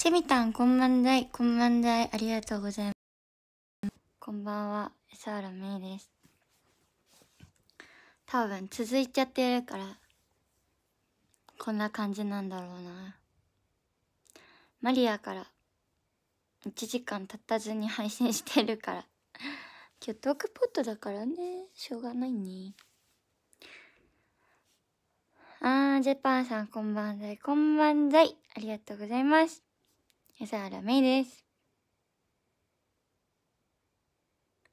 セミタン、こんばんだい、こんばんだい、ありがとうございます。こんばんは、サーラメイです。多分、続いちゃってるから、こんな感じなんだろうな。マリアから、1時間経ったずに配信してるから。今日トークポットだからね、しょうがないね。あー、ジェパンさん、こんばんだい、こんばんだい、ありがとうございます。安原めいです。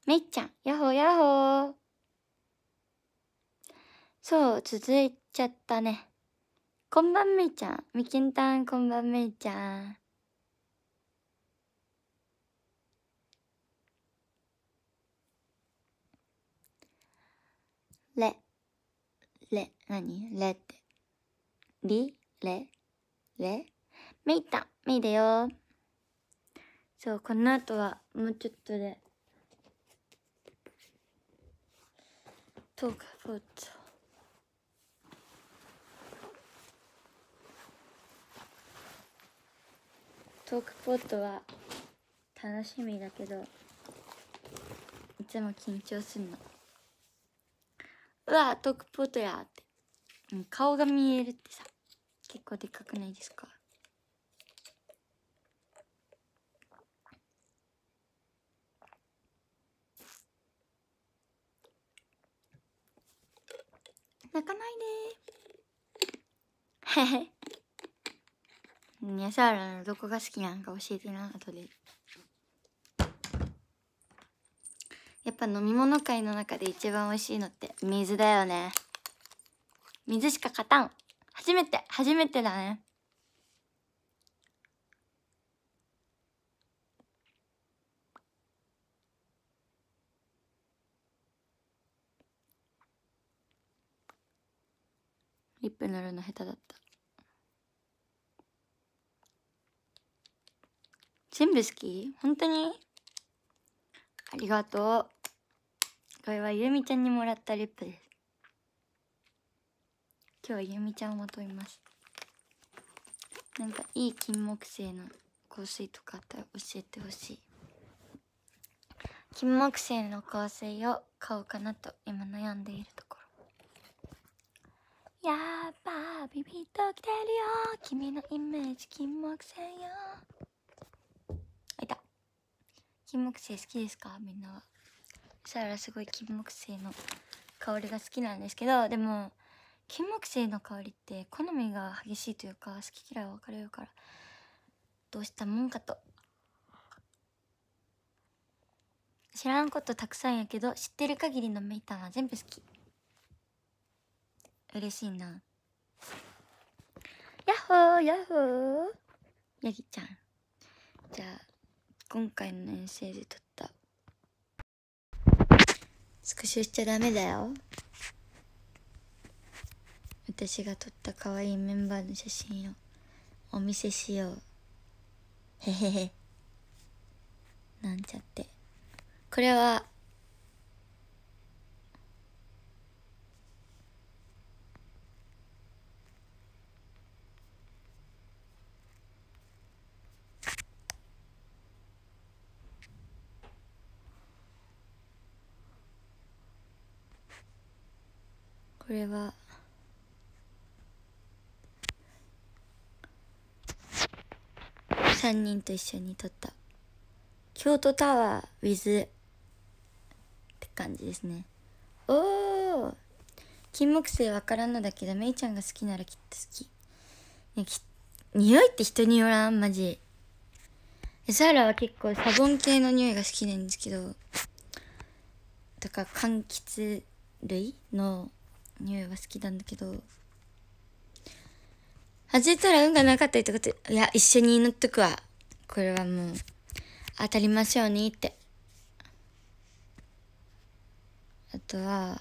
めいちゃん、やっほやっほー。そう、続いちゃったね。こんばんめいちゃん。みきんたん、こんばんめいちゃん。れ、れ、なにれって。り、れ、れ。めいたん。みーだよそうこの後はもうちょっとでトークポート。トークポットは楽しみだけどいつも緊張すんのうわトークポットやって顔が見えるってさ結構でかくないですか泣かないでへへねサーラのどこが好きなのか教えてな後でやっぱ飲み物界の中で一番美味しいのって水だよね水しか勝たん初めて初めてだねリップ塗るの下手だった全部好き本当にありがとうこれはゆみちゃんにもらったリップです今日はゆみちゃんをまとめますなんかいい金木犀の香水とかあったら教えてほしい金木犀の香水を買おうかなと今悩んでいるところやっぱビビッときてるよ君のイメージ金木犀よあいた金木犀好きですかみんなはしたらすごい金木犀の香りが好きなんですけどでも金木犀の香りって好みが激しいというか好き嫌い分かれるからどうしたもんかと知らんことたくさんやけど知ってる限りのメイターは全部好き嬉しいなヤッホーヤッホーヤギちゃんじゃあ今回の遠征で撮ったスクショしちゃダメだよ私が撮った可愛いメンバーの写真をお見せしようへへへなんちゃってこれはこれは3人と一緒に撮った京都タワー with って感じですねおお金木犀わからんのだけどめいちゃんが好きならきっと好きき匂いって人によらんマジサラは結構サボン系の匂いが好きなんですけどとか柑橘類の匂いは好きなんだけど外れたら運がなかったりとかっていや一緒に乗っとくわこれはもう当たりましょうねってあとは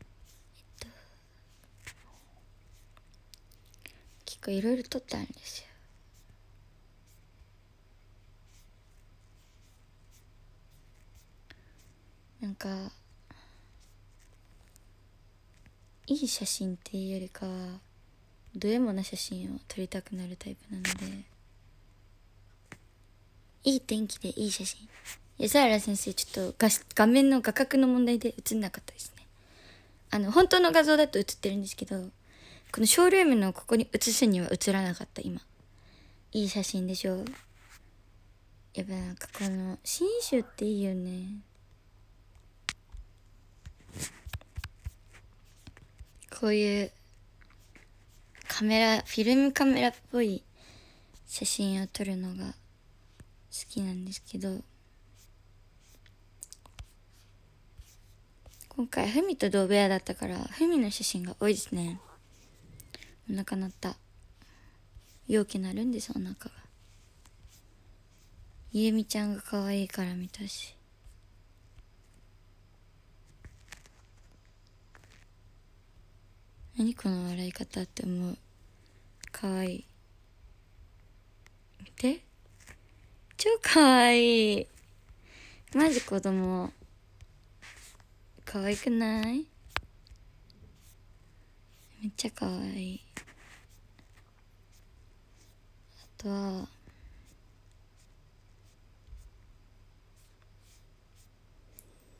えっと結構いろいろ撮ってあるんですよなんかいい写真っていうよりかどえもな写真を撮りたくなるタイプなのでいい天気でいい写真安原先生ちょっと画面の画角の問題で写んなかったですねあの本当の画像だと写ってるんですけどこのショールームのここに写すには写らなかった今いい写真でしょやっぱなんかこの信州っていいよねこういうカメラ、フィルムカメラっぽい写真を撮るのが好きなんですけど、今回、ふみと同部屋だったから、ふみの写真が多いですね。お腹鳴った。陽気なるんです、お腹が。ゆうみちゃんが可愛いから見たし。何この笑い方って思うかわいい見て超かわいいマジ子供可愛くないめっちゃ可愛いあとは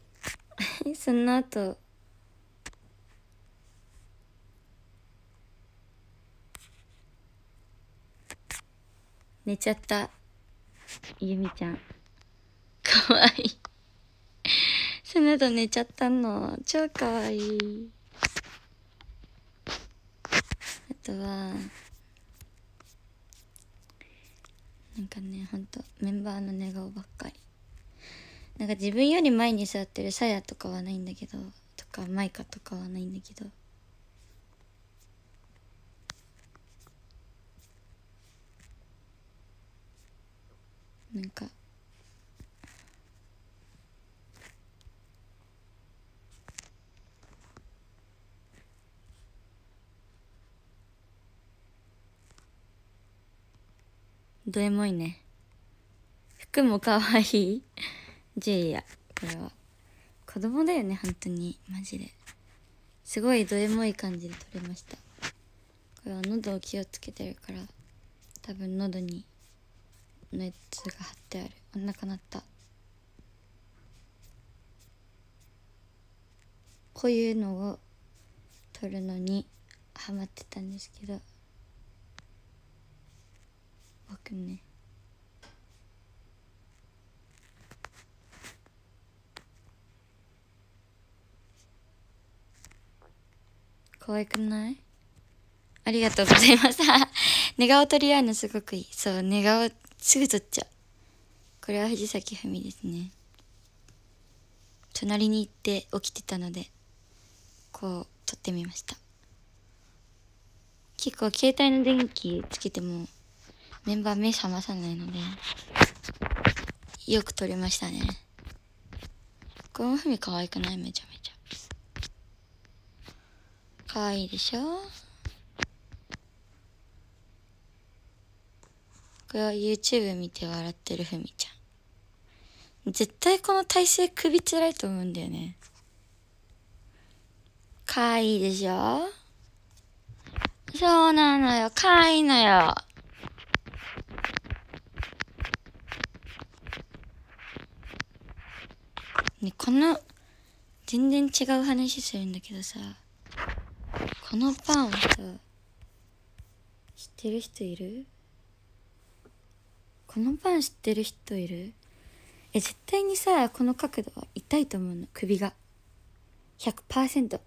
その後寝ちゃった。ゆみちゃん。かわいい。その後寝ちゃったの。超かわいい。あとは、なんかね、ほんと、メンバーの寝顔ばっかり。なんか自分より前に座ってるさやとかはないんだけど、とか、マイカとかはないんだけど。なんかどエモいね服もかわいいジェイヤこれは子供だよね本当にマジですごいどエモい感じで撮れましたこれは喉を気をつけてるから多分喉にのやつが貼ってあるお腹鳴ったこういうのを撮るのにハマってたんですけど僕ね可愛くないありがとうございました 寝顔取り合うのすごくいい。そう、寝顔すぐ取っちゃうこれは藤崎文ですね隣に行って起きてたのでこう撮ってみました結構携帯の電気つけてもメンバー目覚まさないのでよく撮れましたねこのふみ可愛くないめちゃめちゃ可愛いでしょこれは YouTube 見て笑ってるふみちゃん。絶対この体勢首辛いと思うんだよね。かわいいでしょそうなのよ。かわいいのよ。ね、この、全然違う話するんだけどさ、このパンをさ、知ってる人いるこのパン知ってる人いるえ絶対にさこの角度は痛いと思うの首が100%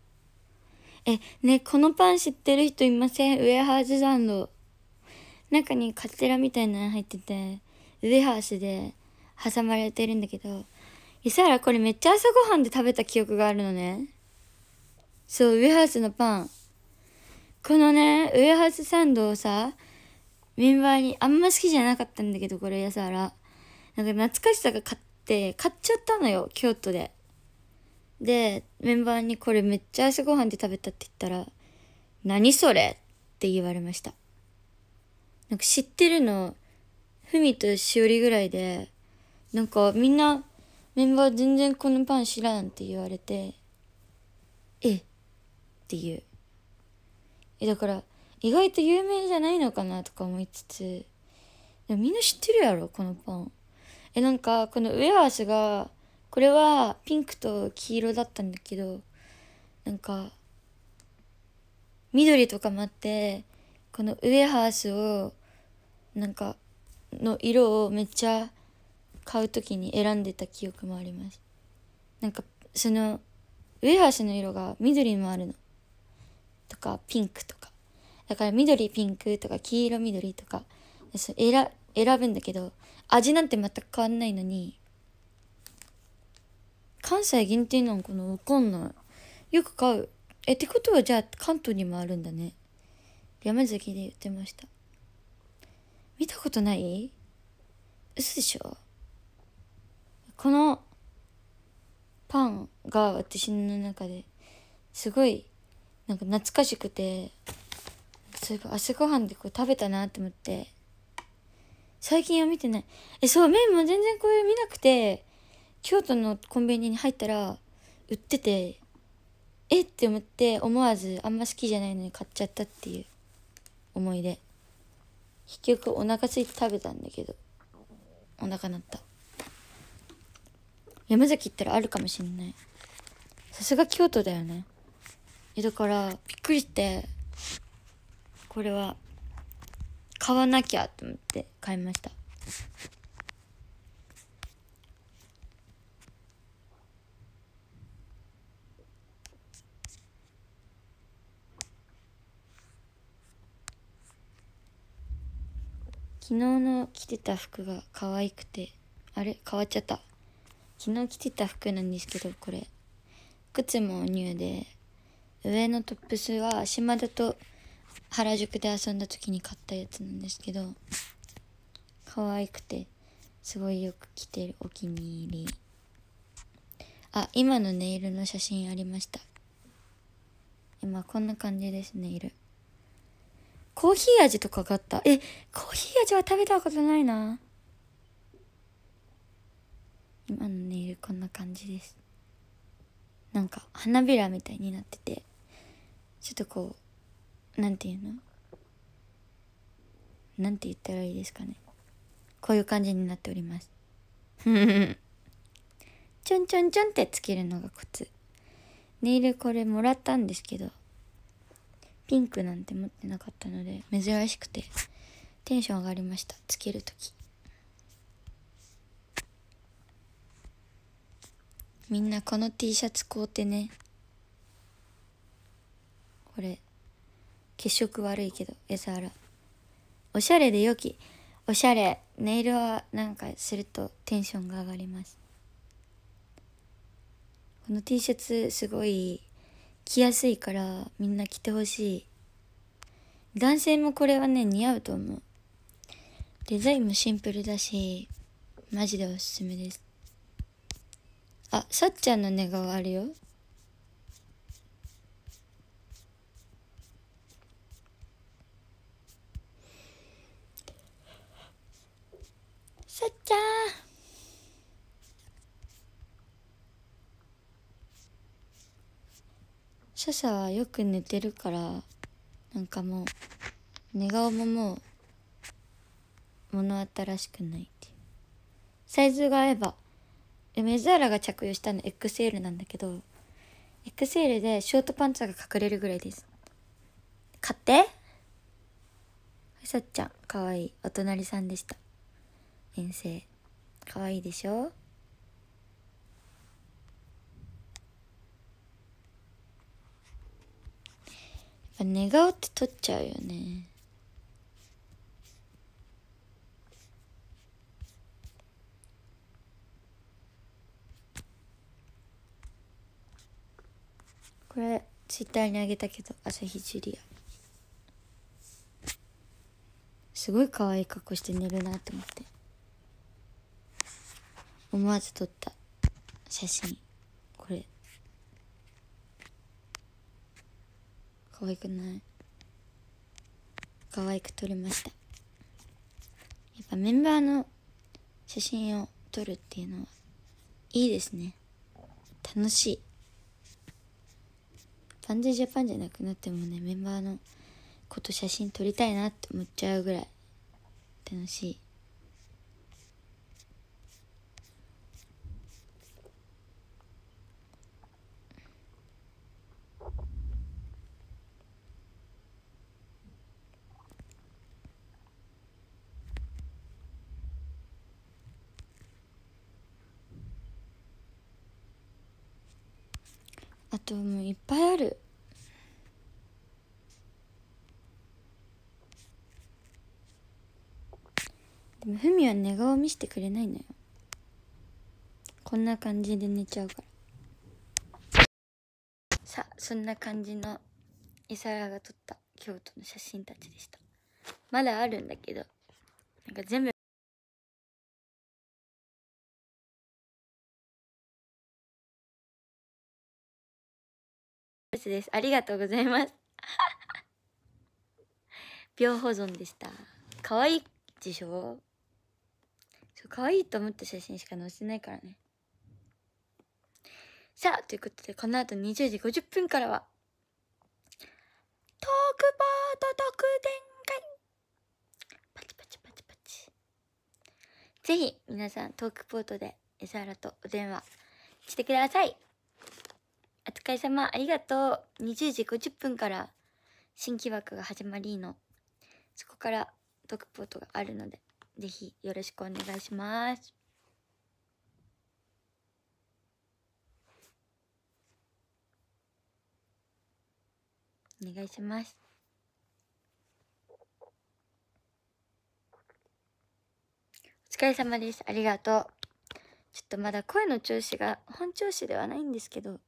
えねこのパン知ってる人いませんウエハースサンド中にカステラみたいなの入っててウエハースで挟まれてるんだけどいさらこれめっちゃ朝ごはんで食べた記憶があるのねそうウエハースのパンこのねウエハースサンドをさメンバーに、あんま好きじゃなかったんだけど、これ、安原。なんか懐かしさが買って、買っちゃったのよ、京都で。で、メンバーにこれめっちゃ朝ごはんで食べたって言ったら、何それって言われました。なんか知ってるの、ふみとしおりぐらいで、なんかみんな、メンバー全然このパン知らんって言われて、えっていう。え、だから、意外と有名じゃないのかなとか思いつつでもみんな知ってるやろこのパンえなんかこのウェアースがこれはピンクと黄色だったんだけどなんか緑とかもあってこのウェハースをなんかの色をめっちゃ買う時に選んでた記憶もありますなんかそのウェハースの色が緑もあるのとかピンクとかだから緑ピンクとか黄色緑とか選選ぶんだけど味なんて全く変わんないのに関西限定なんかのわかんないよく買うえってことはじゃあ関東にもあるんだね山崎で言ってました見たことない嘘でしょこのパンが私の中ですごいなんか懐かしくてそういえば朝ごはんでこう食べたなって思って最近は見てないえそう麺も全然これ見なくて京都のコンビニに入ったら売っててえって思って思わずあんま好きじゃないのに買っちゃったっていう思い出結局お腹すいて食べたんだけどお腹鳴った山崎行ったらあるかもしんないさすが京都だよねえだからびっくりしてこれは買わなきゃと思って買いました昨日の着てた服が可愛くてあれ変わっちゃった昨日着てた服なんですけどこれ靴もニューで上のトップスは島田と原宿で遊んだ時に買ったやつなんですけど可愛くてすごいよく着てるお気に入りあ今のネイルの写真ありました今こんな感じですネイルコーヒー味とかがあったえコーヒー味は食べたことないな今のネイルこんな感じですなんか花びらみたいになっててちょっとこうなんていうのなんて言ったらいいですかねこういう感じになっておりますちょんちょんちょんってつけるのがコツネイルこれもらったんですけどピンクなんて持ってなかったので珍しくてテンション上がりましたつける時みんなこの T シャツ買うてねこれ血色悪いけど SR おしゃれで良きおしゃれネイルはなんかするとテンションが上がりますこの T シャツすごい着やすいからみんな着てほしい男性もこれはね似合うと思うデザインもシンプルだしマジでおすすめですあさっちゃんの寝顔あるよさっちゃんシャシャはよく寝てるからなんかもう寝顔ももう物新しくないっていうサイズが合えばメズアラが着用したの XL なんだけど XL でショートパンツが隠れるぐらいです買ってさっちゃんかわいいお隣さんでした遠征かわいいでしょやっぱ寝顔って撮っちゃうよねこれツイッターにあげたけど朝日ジュリアすごい可愛い格好して寝るなと思って思わず撮った写真これ可愛くない可愛く撮りましたやっぱメンバーの写真を撮るっていうのはいいですね楽しいバンズジャパンじゃなくなってもねメンバーのこと写真撮りたいなって思っちゃうぐらい楽しいあともういっぱいあるでもふみは寝顔見せてくれないのよこんな感じで寝ちゃうからさあそんな感じのサラが撮った京都の写真たちでしたまだあるんだけどなんか全部スです。ありがとうございます。秒 保存でした。可愛いでしょそう、可愛いと思った写真しか載せないからね。さあ、ということで、この後20時50分からは、トークバード特典会パチパチパチパチ。ぜひ、皆さん、トークポートで、エサラとお電話してください。お疲れ様、ありがとう。20時50分から新規枠が始まりの。そこからトークポートがあるので、ぜひよろしくお願いします。お願いします。お疲れ様です。ありがとう。ちょっとまだ声の調子が本調子ではないんですけど、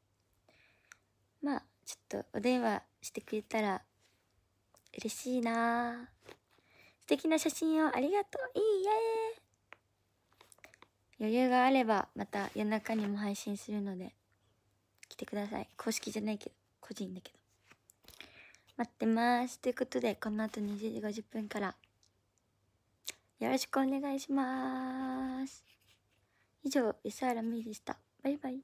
まあちょっとお電話してくれたら嬉しいな素敵な写真をありがとういいえ余裕があればまた夜中にも配信するので来てください公式じゃないけど個人だけど待ってますということでこの後20時50分からよろしくお願いします以上、安原芽衣でした。バイバイ。